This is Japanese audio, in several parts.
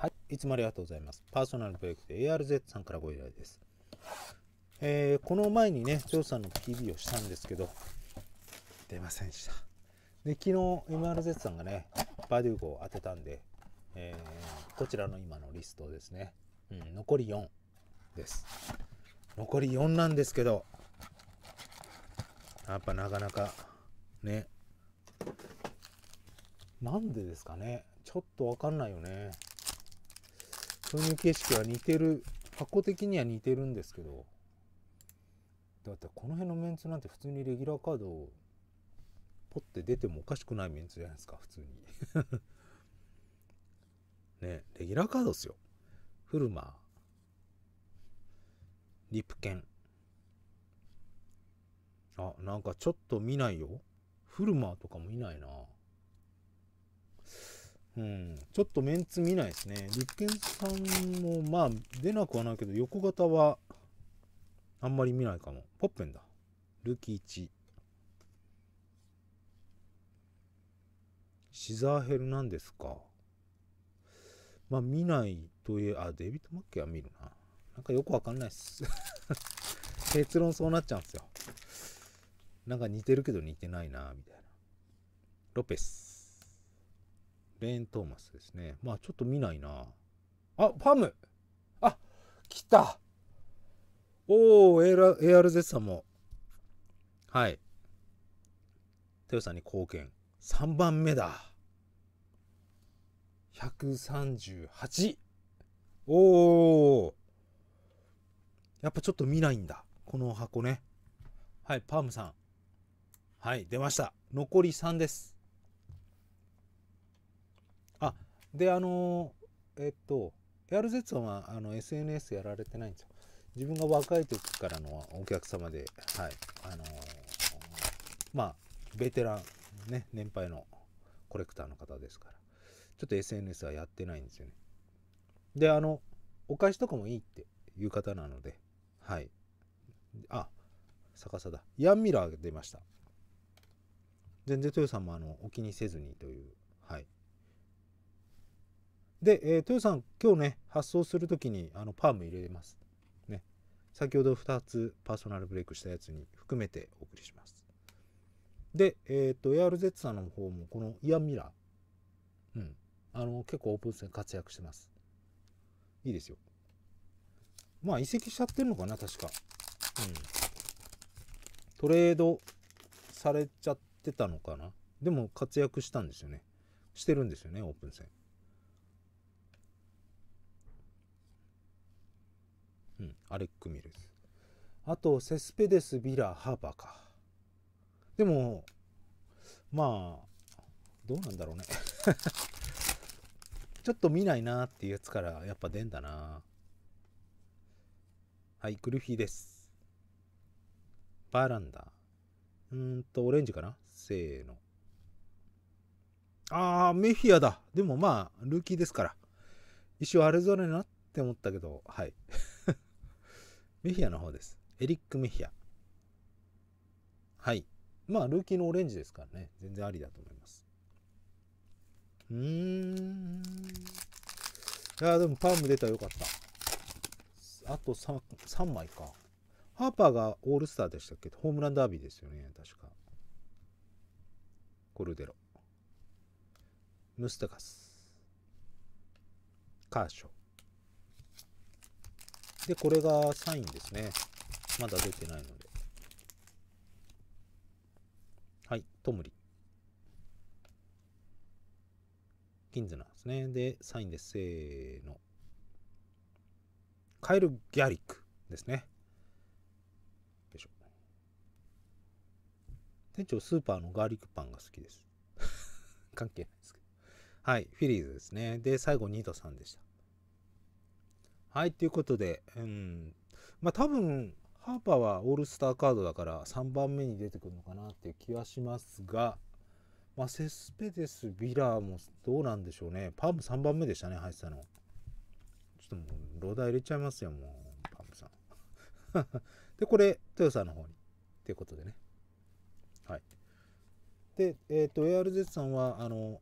はい、いつもありがとうございます。パーソナルプロジェクト ARZ さんからご依頼です。えー、この前にね、調査の PB をしたんですけど、出ませんでした。で、昨日 MRZ さんがね、バデュー号を当てたんで、えー、こちらの今のリストですね。うん、残り4です。残り4なんですけど、やっぱなかなか、ね、なんでですかね。ちょっとわかんないよね。風景色は似てる箱的には似てるんですけどだってこの辺のメンツなんて普通にレギュラーカードをポッて出てもおかしくないメンツじゃないですか普通に ねレギュラーカードっすよフルマーリプケンあなんかちょっと見ないよフルマーとかもいないなうん、ちょっとメンツ見ないですね。立憲さんも、まあ、出なくはないけど、横型は、あんまり見ないかも。ポッペンだ。ルキ1。シザーヘルなんですか。まあ、見ないといえ、あ、デビッド・マッケは見るな。なんかよくわかんないっす。結論そうなっちゃうんですよ。なんか似てるけど似てないな、みたいな。ロペス。レン・トーマスですね。まあちょっと見ないな。あ、パムあ、来たおお、ARZ さんも。はい。テオさんに貢献。3番目だ。138。おお。やっぱちょっと見ないんだ。この箱ね。はい、パームさん。はい、出ました。残り3です。で、あの、えっと、r z さんはあの SNS やられてないんですよ。自分が若い時からのお客様で、はい、あのまあ、ベテラン、ね、年配のコレクターの方ですから、ちょっと SNS はやってないんですよね。で、あの、お返しとかもいいっていう方なので、はい。あ、逆さだ。ヤンミラーが出ました。全然トヨさんもあのお気にせずにという、はい。で、えー、トヨさん、今日ね、発送するときにあのパーム入れます。ね。先ほど2つパーソナルブレイクしたやつに含めてお送りします。で、えっ、と、ARZ さんの方も、このイアンミラー、うん。あの、結構オープン戦活躍してます。いいですよ。まあ、移籍しちゃってるのかな、確か。うん。トレードされちゃってたのかな。でも活躍したんですよね。してるんですよね、オープン戦。うん、アレック・ミルズ。あと、セスペデス・ビラ・ハーパーか。でも、まあ、どうなんだろうね ちょっと見ないなっていうやつからやっぱ出んだな。はい、グルフィーです。バーランダー。うんと、オレンジかなせーの。あー、メフィアだ。でもまあ、ルーキーですから。一瞬あれぞれなって思ったけど、はい。メヒアの方です。エリック・メヒア。はい。まあ、ルーキーのオレンジですからね。全然ありだと思います。うーん。いや、でもパーム出たらよかった。あと 3, 3枚か。ハーパーがオールスターでしたっけホームランダービーですよね、確か。コルデロ。ムスタカス。カーショー。で、これがサインですね。まだ出てないので。はい、トムリ。銀図なんですね。で、サインです。せーの。カエル・ギャリックですね。でしょ。店長、スーパーのガーリックパンが好きです。関係ないですけど。はい、フィリーズですね。で、最後2と3でした。はい、ということで、うん、まあ多分、ハーパーはオールスターカードだから3番目に出てくるのかなっていう気はしますが、まあ、セスペデス、ビラーもどうなんでしょうね。パーム3番目でしたね、入ってたの。ちょっともう、ローダー入れちゃいますよ、もう、パームさん。で、これ、トヨさんの方に。っていうことでね。はい。で、えっ、ー、と、ARZ さんは、あの、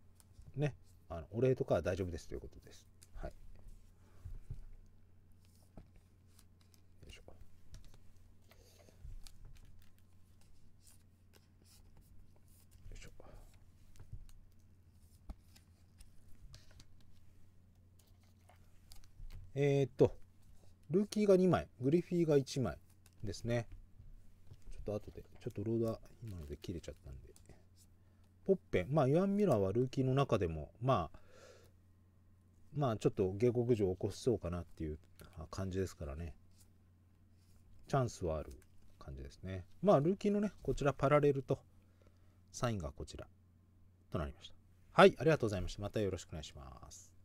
ね、あのお礼とかは大丈夫ですということです。えー、っと、ルーキーが2枚、グリフィーが1枚ですね。ちょっと後で、ちょっとローダー今ので切れちゃったんで。ポッペン、まあ、イアン・ミラーはルーキーの中でも、まあ、まあ、ちょっと下克上を起こしそうかなっていう感じですからね。チャンスはある感じですね。まあ、ルーキーのね、こちらパラレルと、サインがこちらとなりました。はい、ありがとうございました。またよろしくお願いします。